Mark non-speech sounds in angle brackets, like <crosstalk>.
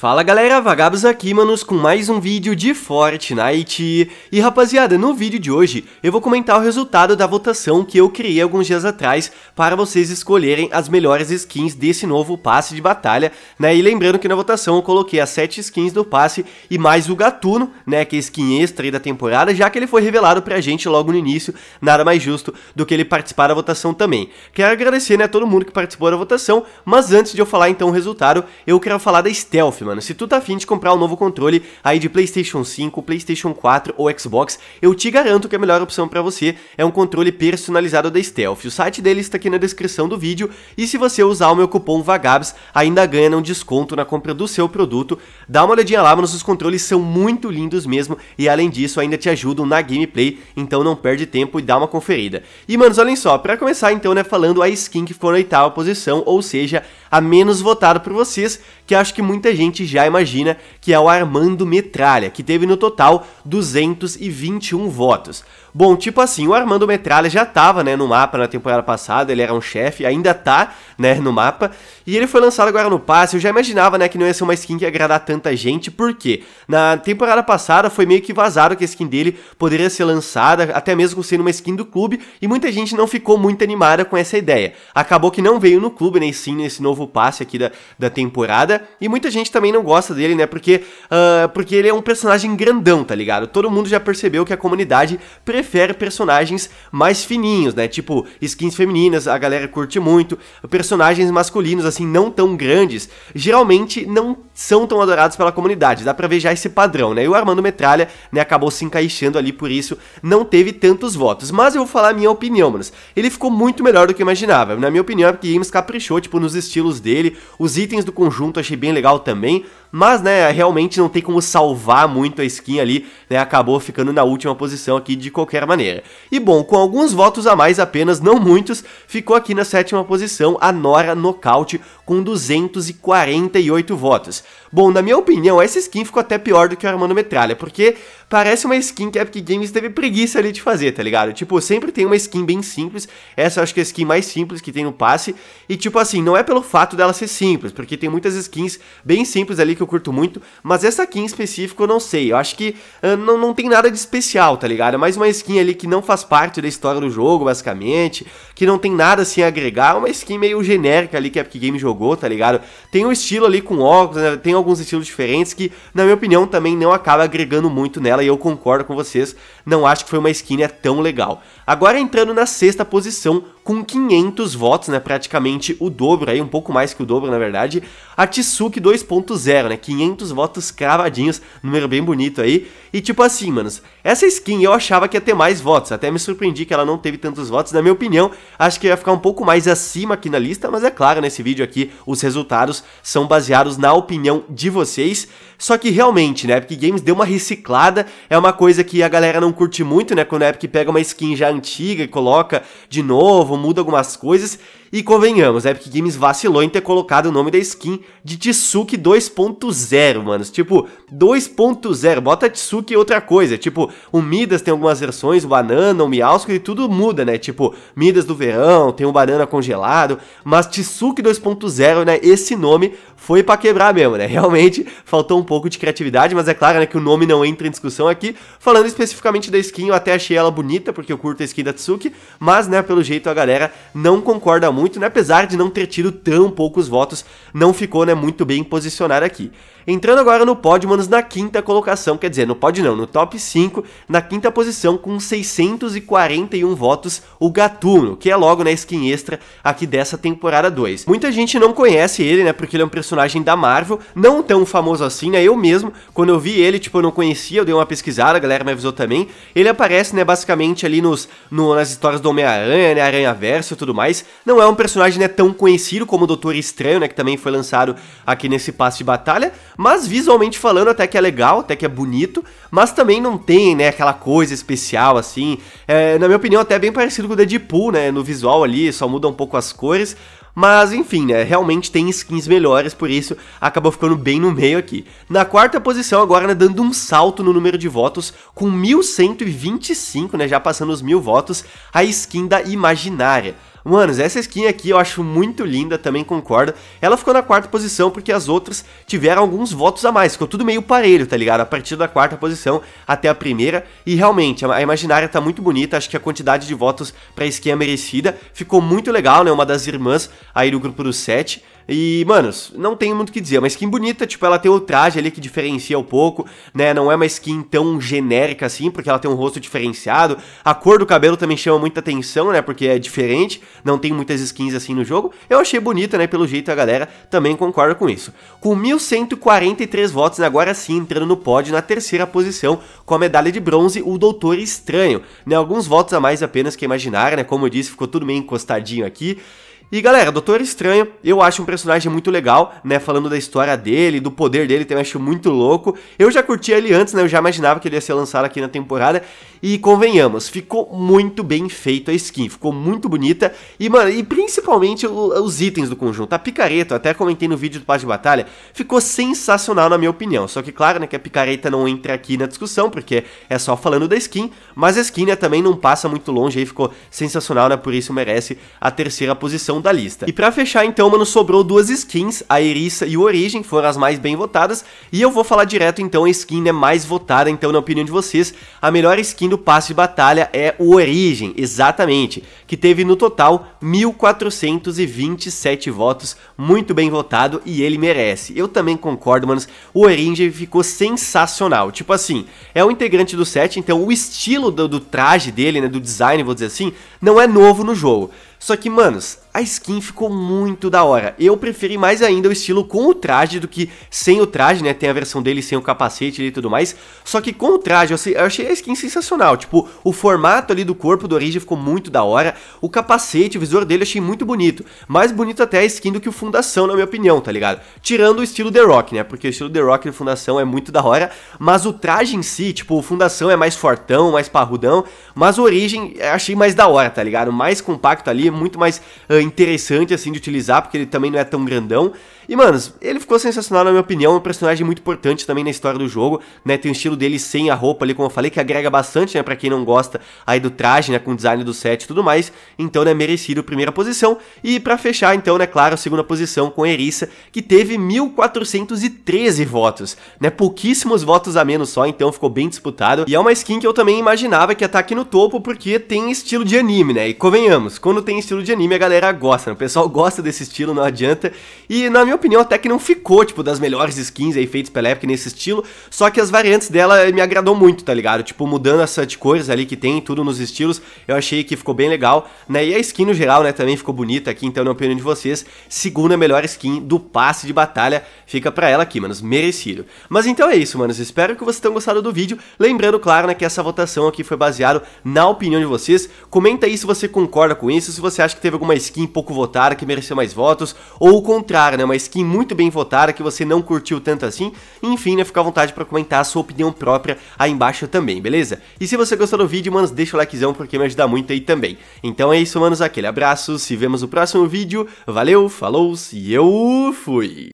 Fala galera, Vagabos aqui, manos, com mais um vídeo de Fortnite. E rapaziada, no vídeo de hoje eu vou comentar o resultado da votação que eu criei alguns dias atrás para vocês escolherem as melhores skins desse novo passe de batalha, né? E lembrando que na votação eu coloquei as 7 skins do passe e mais o Gatuno, né, que é skin extra da temporada, já que ele foi revelado pra gente logo no início, nada mais justo do que ele participar da votação também. Quero agradecer, né, a todo mundo que participou da votação, mas antes de eu falar então o resultado, eu quero falar da Stealth, mano. Se tu tá afim de comprar um novo controle aí de PlayStation 5, PlayStation 4 ou Xbox, eu te garanto que é a melhor opção para você é um controle personalizado da Stealth. O site dele está aqui na descrição do vídeo e se você usar o meu cupom VAGABS, ainda ganha um desconto na compra do seu produto. Dá uma olhadinha lá, mano, os controles são muito lindos mesmo e além disso ainda te ajudam na gameplay, então não perde tempo e dá uma conferida. E, manos, olhem só, para começar então, né, falando a skin que foi na oitava posição, ou seja, a menos votado por vocês, que acho que muita gente já imagina que é o Armando Metralha, que teve no total 221 votos. Bom, tipo assim, o Armando Metralha já tava, né, no mapa na temporada passada, ele era um chefe, ainda tá, né, no mapa, e ele foi lançado agora no passe, eu já imaginava, né, que não ia ser uma skin que ia agradar tanta gente, porque na temporada passada foi meio que vazado que a skin dele poderia ser lançada, até mesmo sendo uma skin do clube, e muita gente não ficou muito animada com essa ideia. Acabou que não veio no clube, nem né, sim nesse novo novo passe aqui da, da temporada. E muita gente também não gosta dele, né? Porque, uh, porque ele é um personagem grandão, tá ligado? Todo mundo já percebeu que a comunidade prefere personagens mais fininhos, né? Tipo, skins femininas, a galera curte muito. Personagens masculinos, assim, não tão grandes, geralmente não são tão adorados pela comunidade. Dá pra ver já esse padrão, né? E o Armando Metralha, né, acabou se encaixando ali, por isso não teve tantos votos. Mas eu vou falar a minha opinião, mano. Ele ficou muito melhor do que eu imaginava. Na minha opinião, é porque Games caprichou, tipo, nos estilos estilos dele. Os itens do conjunto achei bem legal também mas né, realmente não tem como salvar muito a skin ali, né, acabou ficando na última posição aqui de qualquer maneira. E bom, com alguns votos a mais apenas, não muitos, ficou aqui na sétima posição a Nora Nocaute com 248 votos. Bom, na minha opinião, essa skin ficou até pior do que o Armando Metralha, porque parece uma skin que a Epic Games teve preguiça ali de fazer, tá ligado? Tipo, sempre tem uma skin bem simples, essa eu acho que é a skin mais simples que tem no passe, e tipo assim, não é pelo fato dela ser simples, porque tem muitas skins bem simples ali que eu curto muito, mas essa aqui em específico eu não sei. Eu acho que uh, não, não tem nada de especial, tá ligado? É mais uma skin ali que não faz parte da história do jogo, basicamente, que não tem nada assim a agregar, é uma skin meio genérica ali que a Epic game jogou, tá ligado? Tem um estilo ali com óculos, né? tem alguns estilos diferentes que, na minha opinião, também não acaba agregando muito nela e eu concordo com vocês, não acho que foi uma skin é tão legal. Agora entrando na sexta posição, com 500 votos, né, praticamente o dobro aí, um pouco mais que o dobro na verdade, a Tsuki 2.0, né, 500 votos cravadinhos, número bem bonito aí, e tipo assim, manos, essa skin eu achava que ia ter mais votos, até me surpreendi que ela não teve tantos votos, na minha opinião, acho que ia ficar um pouco mais acima aqui na lista, mas é claro, nesse vídeo aqui, os resultados são baseados na opinião de vocês, só que realmente, né, Epic Games deu uma reciclada, é uma coisa que a galera não curte muito, né, quando a Epic pega uma skin já antiga e coloca de novo, muda algumas coisas e convenhamos, Epic Games vacilou em ter colocado o nome da skin de Tsuki 2.0, mano. Tipo, 2.0, bota Tsuki e outra coisa. Tipo, o Midas tem algumas versões, o Banana, o Miausco e tudo muda, né? Tipo, Midas do verão, tem o Banana congelado, mas Tsuki 2.0, né? Esse nome foi para quebrar mesmo, né? <laughs> Realmente faltou um pouco de criatividade, mas é claro, né, que o nome não entra em discussão aqui. Falando especificamente da skin, eu até achei ela bonita, porque eu curto a skin da Tsuki, mas, né, pelo jeito a galera não concorda muito muito, né? apesar de não ter tido tão poucos votos, não ficou né, muito bem posicionado aqui. Entrando agora no pódio, manos, na quinta colocação, quer dizer, no pódio não, no top 5, na quinta posição com 641 votos, o Gatuno, que é logo na né, skin extra aqui dessa temporada 2. Muita gente não conhece ele, né, porque ele é um personagem da Marvel, não tão famoso assim, né, eu mesmo, quando eu vi ele, tipo, eu não conhecia, eu dei uma pesquisada, a galera me avisou também, ele aparece, né, basicamente ali nos, no, nas histórias do Homem-Aranha, né, Aranha-Verso e tudo mais, não é é um personagem né, tão conhecido como o Doutor Estranho, né, que também foi lançado aqui nesse passe de batalha, mas visualmente falando até que é legal, até que é bonito, mas também não tem, né, aquela coisa especial assim. É, na minha opinião, até bem parecido com o Deadpool, né, no visual ali, só muda um pouco as cores, mas enfim, né? Realmente tem skins melhores, por isso acabou ficando bem no meio aqui. Na quarta posição, agora, né, dando um salto no número de votos, com 1125, né? Já passando os mil votos, a skin da Imaginária. Manos, essa skin aqui eu acho muito linda, também concordo. Ela ficou na quarta posição porque as outras tiveram alguns votos a mais, ficou tudo meio parelho, tá ligado? A partir da quarta posição até a primeira, e realmente, a imaginária tá muito bonita, acho que a quantidade de votos pra skin é merecida, ficou muito legal, né? Uma das irmãs aí do grupo do 7, e, manos, não tem muito o que dizer. É uma skin bonita, tipo, ela tem o traje ali que diferencia um pouco, né? Não é uma skin tão genérica assim, porque ela tem um rosto diferenciado. A cor do cabelo também chama muita atenção, né? Porque é diferente, não tem muitas skins assim no jogo. Eu achei bonita, né? Pelo jeito a galera também concorda com isso. Com 1143 votos, agora sim, entrando no pódio na terceira posição, com a medalha de bronze, o Doutor Estranho. Né? Alguns votos a mais apenas que imaginar, né? Como eu disse, ficou tudo meio encostadinho aqui. E galera, Doutor Estranho, eu acho um personagem muito legal, né? Falando da história dele, do poder dele, eu acho muito louco. Eu já curti ele antes, né? Eu já imaginava que ele ia ser lançado aqui na temporada. E convenhamos, ficou muito bem feito a skin, ficou muito bonita. E, mano, e principalmente o, os itens do conjunto. A picareta, até comentei no vídeo do Paz de Batalha, ficou sensacional na minha opinião. Só que, claro, né, que a picareta não entra aqui na discussão, porque é só falando da skin. Mas a skin, né, também não passa muito longe aí, ficou sensacional, né? Por isso merece a terceira posição posição da lista. E para fechar então, mano, sobrou duas skins, a Eriça e o Origem, foram as mais bem votadas, e eu vou falar direto então a skin né, mais votada, então na opinião de vocês, a melhor skin do passe de batalha é o Origem, exatamente, que teve no total 1427 votos, muito bem votado e ele merece. Eu também concordo, mano, o Origem ficou sensacional, tipo assim, é um integrante do set, então o estilo do, do traje dele, né, do design, vou dizer assim, não é novo no jogo. Só que, manos, a skin ficou muito da hora. Eu preferi mais ainda o estilo com o traje do que sem o traje, né? Tem a versão dele sem o capacete e tudo mais. Só que com o traje, eu achei a skin sensacional. Tipo, o formato ali do corpo do Origin ficou muito da hora. O capacete, o visor dele, eu achei muito bonito. Mais bonito até a skin do que o Fundação, na minha opinião, tá ligado? Tirando o estilo The Rock, né? Porque o estilo The Rock do Fundação é muito da hora. Mas o traje em si, tipo, o Fundação é mais fortão, mais parrudão. Mas o Origin, eu achei mais da hora, tá ligado? Mais compacto ali muito mais uh, interessante assim de utilizar, porque ele também não é tão grandão. E, mano, ele ficou sensacional na minha opinião, é um personagem muito importante também na história do jogo, né? Tem o estilo dele sem a roupa ali, como eu falei, que agrega bastante, né, para quem não gosta aí do traje, né, com o design do set e tudo mais. Então, né, merecido a primeira posição. E para fechar, então, né, claro, a segunda posição com Erissa, que teve 1413 votos, né? Pouquíssimos votos a menos só, então ficou bem disputado. E é uma skin que eu também imaginava que ia estar tá aqui no topo porque tem estilo de anime, né? E convenhamos, quando tem tem estilo de anime, a galera gosta, né? o pessoal gosta desse estilo, não adianta. E na minha opinião até que não ficou, tipo, das melhores skins aí feitas pela época nesse estilo, só que as variantes dela eh, me agradou muito, tá ligado? Tipo, mudando essa de cores ali que tem, tudo nos estilos, eu achei que ficou bem legal, né? E a skin no geral, né, também ficou bonita aqui, então na opinião de vocês, segunda melhor skin do passe de batalha, fica pra ela aqui, manos, merecido. Mas então é isso, manos, espero que vocês tenham gostado do vídeo, lembrando, claro, né, que essa votação aqui foi baseada na opinião de vocês, comenta aí se você concorda com isso, se você você acha que teve alguma skin pouco votada que mereceu mais votos, ou o contrário, né? Uma skin muito bem votada que você não curtiu tanto assim. Enfim, né? Fica à vontade para comentar a sua opinião própria aí embaixo também, beleza? E se você gostou do vídeo, manos, deixa o likezão porque me ajuda muito aí também. Então é isso, manos, aquele abraço, se vemos no próximo vídeo. Valeu, falou e eu fui!